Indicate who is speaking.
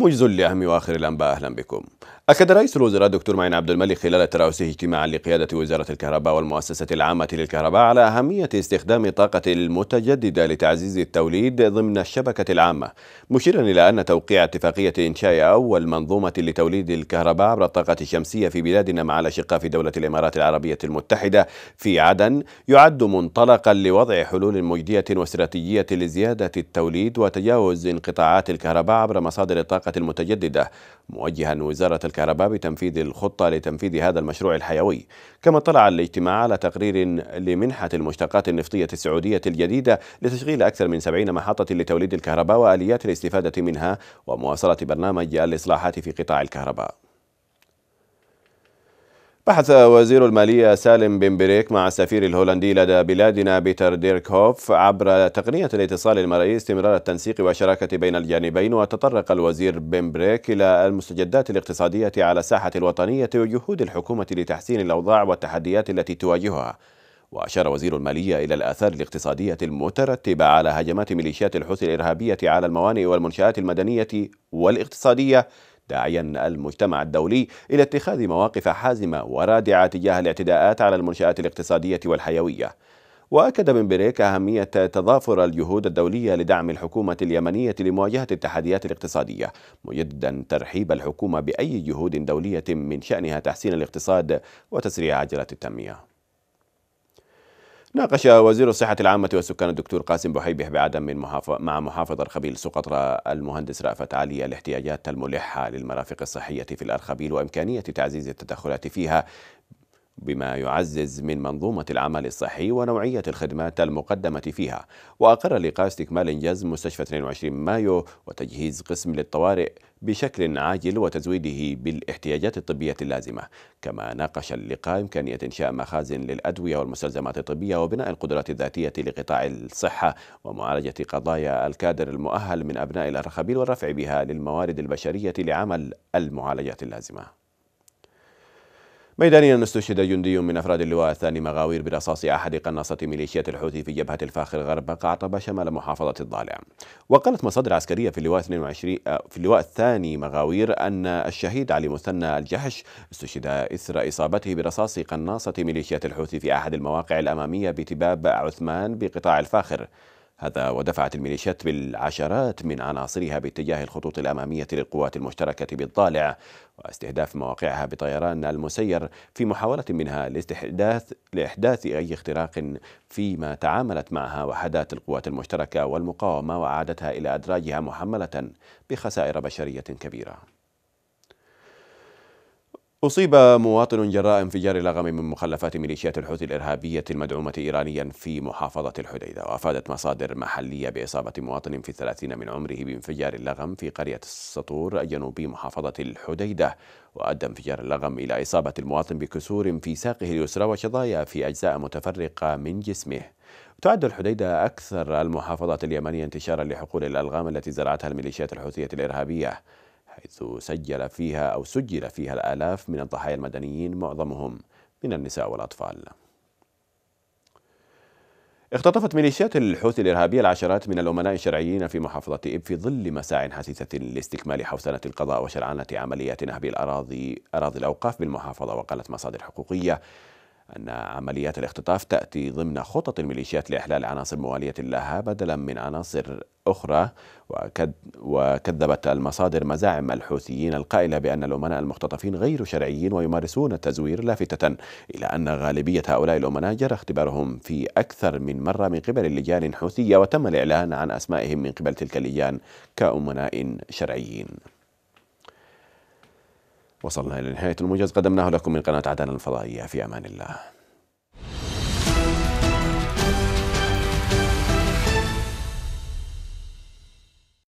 Speaker 1: موجز لأهم وآخر الأنباء أهلا بكم أكد رئيس الوزراء دكتور معين عبد الملك خلال ترأسه اجتماعا لقيادة وزارة الكهرباء والمؤسسة العامة للكهرباء على أهمية استخدام الطاقة المتجددة لتعزيز التوليد ضمن الشبكة العامة مشيرا إلى أن توقيع اتفاقية إنشاء أول منظومة لتوليد الكهرباء عبر الطاقة الشمسية في بلادنا مع الأشقاء في دولة الإمارات العربية المتحدة في عدن يعد منطلقا لوضع حلول مجدية واستراتيجية لزيادة التوليد وتجاوز انقطاعات الكهرباء عبر مصادر الطاقة الطاقة المتجددة موجها وزارة الكهرباء بتنفيذ الخطة لتنفيذ هذا المشروع الحيوي كما اطلع الاجتماع على تقرير لمنحة المشتقات النفطية السعودية الجديدة لتشغيل أكثر من 70 محطة لتوليد الكهرباء وآليات الاستفادة منها ومواصلة برنامج الإصلاحات في قطاع الكهرباء بحث وزير المالية سالم بن بريك مع السفير الهولندي لدى بلادنا بيتر ديركهوف عبر تقنية الاتصال المرئي استمرار التنسيق والشراكة بين الجانبين وتطرق الوزير بن بريك إلى المستجدات الاقتصادية على الساحة الوطنية وجهود الحكومة لتحسين الأوضاع والتحديات التي تواجهها وأشار وزير المالية إلى الآثار الاقتصادية المترتبة على هجمات ميليشيات الحوثي الإرهابية على الموانئ والمنشآت المدنية والاقتصادية داعيا المجتمع الدولي إلى اتخاذ مواقف حازمة ورادعة تجاه الاعتداءات على المنشآت الاقتصادية والحيوية وأكد بن بريك أهمية تضافر الجهود الدولية لدعم الحكومة اليمنية لمواجهة التحديات الاقتصادية مجددا ترحيب الحكومة بأي جهود دولية من شأنها تحسين الاقتصاد وتسريع عجلة التنمية ناقش وزير الصحة العامة والسكان الدكتور قاسم بحيبه بعدم من محافظ مع محافظ أرخبيل سقطرى المهندس رأفت علي الاحتياجات الملحة للمرافق الصحية في الأرخبيل وإمكانية تعزيز التدخلات فيها بما يعزز من منظومة العمل الصحي ونوعية الخدمات المقدمة فيها وأقر اللقاء استكمال إنجاز مستشفى 22 مايو وتجهيز قسم للطوارئ بشكل عاجل وتزويده بالاحتياجات الطبية اللازمة كما ناقش اللقاء إمكانية إنشاء مخازن للأدوية والمستلزمات الطبية وبناء القدرات الذاتية لقطاع الصحة ومعالجة قضايا الكادر المؤهل من أبناء الأرخبيل والرفع بها للموارد البشرية لعمل المعالجات اللازمة ميدانيا استشهد جندي من أفراد اللواء الثاني مغاوير برصاص أحد قناصة ميليشيات الحوثي في جبهة الفاخر غرب قعطبة شمال محافظة الضالع وقالت مصادر عسكرية في اللواء 22 آه، في اللواء الثاني مغاوير أن الشهيد علي مثنى الجحش استشهد إثر إصابته برصاص قناصة ميليشيات الحوثي في أحد المواقع الأمامية بتباب عثمان بقطاع الفاخر هذا ودفعت الميليشيات بالعشرات من عناصرها باتجاه الخطوط الأمامية للقوات المشتركة بالضالع واستهداف مواقعها بطيران المسير في محاولة منها لاستحداث لإحداث أي اختراق فيما تعاملت معها وحدات القوات المشتركة والمقاومة وأعادتها إلى أدراجها محملة بخسائر بشرية كبيرة أصيب مواطن جراء انفجار لغم من مخلفات ميليشيات الحوثي الإرهابية المدعومة إيرانيا في محافظة الحديدة وأفادت مصادر محلية بإصابة مواطن في الثلاثين من عمره بانفجار اللغم في قرية السطور جنوبي محافظة الحديدة وأدى انفجار اللغم إلى إصابة المواطن بكسور في ساقه اليسرى وشظايا في أجزاء متفرقة من جسمه تعد الحديدة أكثر المحافظات اليمنية انتشارا لحقول الألغام التي زرعتها الميليشيات الحوثية الإرهابية حيث سجل فيها أو سجل فيها الآلاف من الضحايا المدنيين معظمهم من النساء والأطفال اختطفت ميليشيات الحوثي الإرهابية العشرات من الأمناء الشرعيين في محافظة إب في ظل مساع حثيثة لاستكمال حوثنة القضاء وشرعنة عمليات نهب الأراضي أراضي الأوقاف بالمحافظة وقالت مصادر حقوقية أن عمليات الاختطاف تأتي ضمن خطط الميليشيات لإحلال عناصر موالية لها بدلا من عناصر أخرى وكذبت المصادر مزاعم الحوثيين القائلة بأن الأمناء المختطفين غير شرعيين ويمارسون التزوير لافتة إلى أن غالبية هؤلاء الأمناء جرى اختبارهم في أكثر من مرة من قبل لجان حوثية وتم الإعلان عن أسمائهم من قبل تلك اللجان كأمناء شرعيين وصلنا إلى نهاية الموجز قدمناه لكم من قناة عدن الفضائية في أمان الله